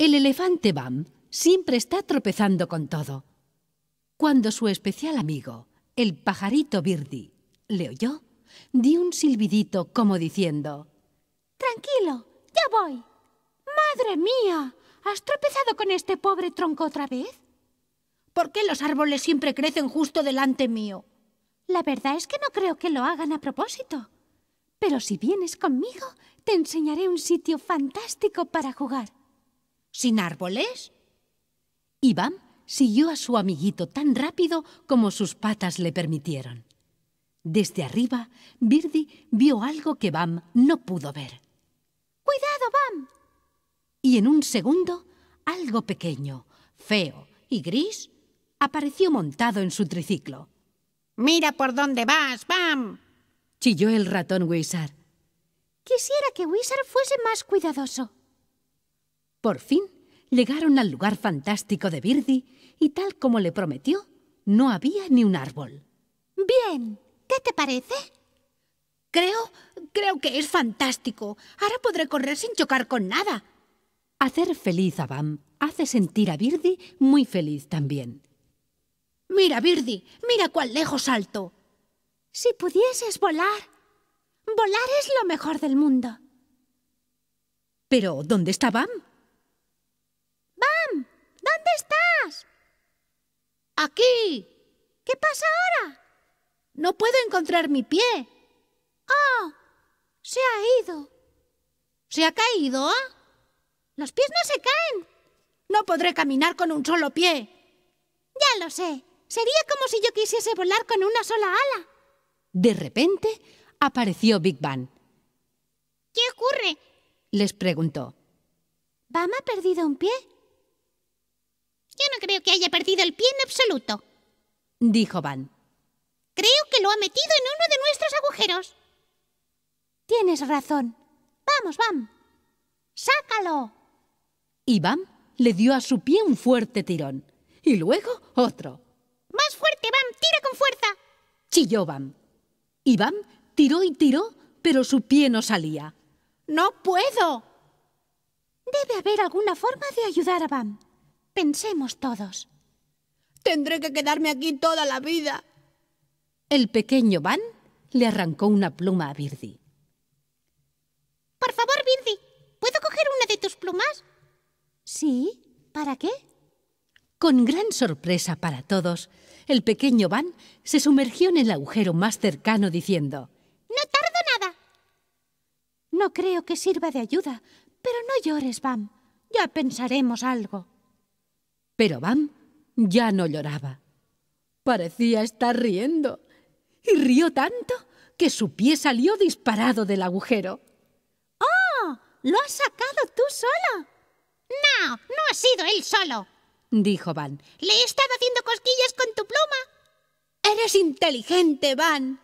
El elefante Bam siempre está tropezando con todo. Cuando su especial amigo, el pajarito Birdi, le oyó, dio un silbidito como diciendo Tranquilo, ya voy. Madre mía, ¿has tropezado con este pobre tronco otra vez? ¿Por qué los árboles siempre crecen justo delante mío? La verdad es que no creo que lo hagan a propósito. Pero si vienes conmigo, te enseñaré un sitio fantástico para jugar. ¿Sin árboles? Bam siguió a su amiguito tan rápido como sus patas le permitieron. Desde arriba, Birdi vio algo que Bam no pudo ver. ¡Cuidado, Bam! Y en un segundo, algo pequeño, feo y gris apareció montado en su triciclo. ¡Mira por dónde vas, Bam! chilló el ratón Wizard. Quisiera que Wizard fuese más cuidadoso, por fin llegaron al lugar fantástico de Birdi y tal como le prometió, no había ni un árbol. Bien, ¿qué te parece? Creo, creo que es fantástico. Ahora podré correr sin chocar con nada. Hacer feliz a Bam hace sentir a Birdi muy feliz también. Mira, Birdi, mira cuán lejos salto. Si pudieses volar. Volar es lo mejor del mundo. Pero, ¿dónde está Bam? Aquí. ¿Qué pasa ahora? No puedo encontrar mi pie. Ah, Se ha ido. ¿Se ha caído? ah?» Los pies no se caen. No podré caminar con un solo pie. Ya lo sé. Sería como si yo quisiese volar con una sola ala. De repente apareció Big Bang. ¿Qué ocurre? les preguntó. Bama ha perdido un pie. Yo no creo que haya perdido el pie en absoluto, dijo Van. Creo que lo ha metido en uno de nuestros agujeros. Tienes razón. Vamos, Van. Sácalo. Y Van le dio a su pie un fuerte tirón. Y luego otro. Más fuerte, Van. Tira con fuerza. Chilló Van. Y Van tiró y tiró, pero su pie no salía. No puedo. Debe haber alguna forma de ayudar a Van pensemos todos. Tendré que quedarme aquí toda la vida. El pequeño Van le arrancó una pluma a Birdi. Por favor, Birdi, ¿puedo coger una de tus plumas? Sí, ¿para qué? Con gran sorpresa para todos, el pequeño Van se sumergió en el agujero más cercano diciendo: No tardo nada. No creo que sirva de ayuda, pero no llores, Van. Ya pensaremos algo. Pero Van ya no lloraba. Parecía estar riendo. Y rió tanto que su pie salió disparado del agujero. ¡Oh! ¡Lo has sacado tú solo? No, no ha sido él solo, dijo Van. Le he estado haciendo cosquillas con tu pluma. Eres inteligente, Van.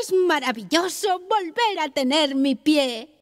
Es maravilloso volver a tener mi pie.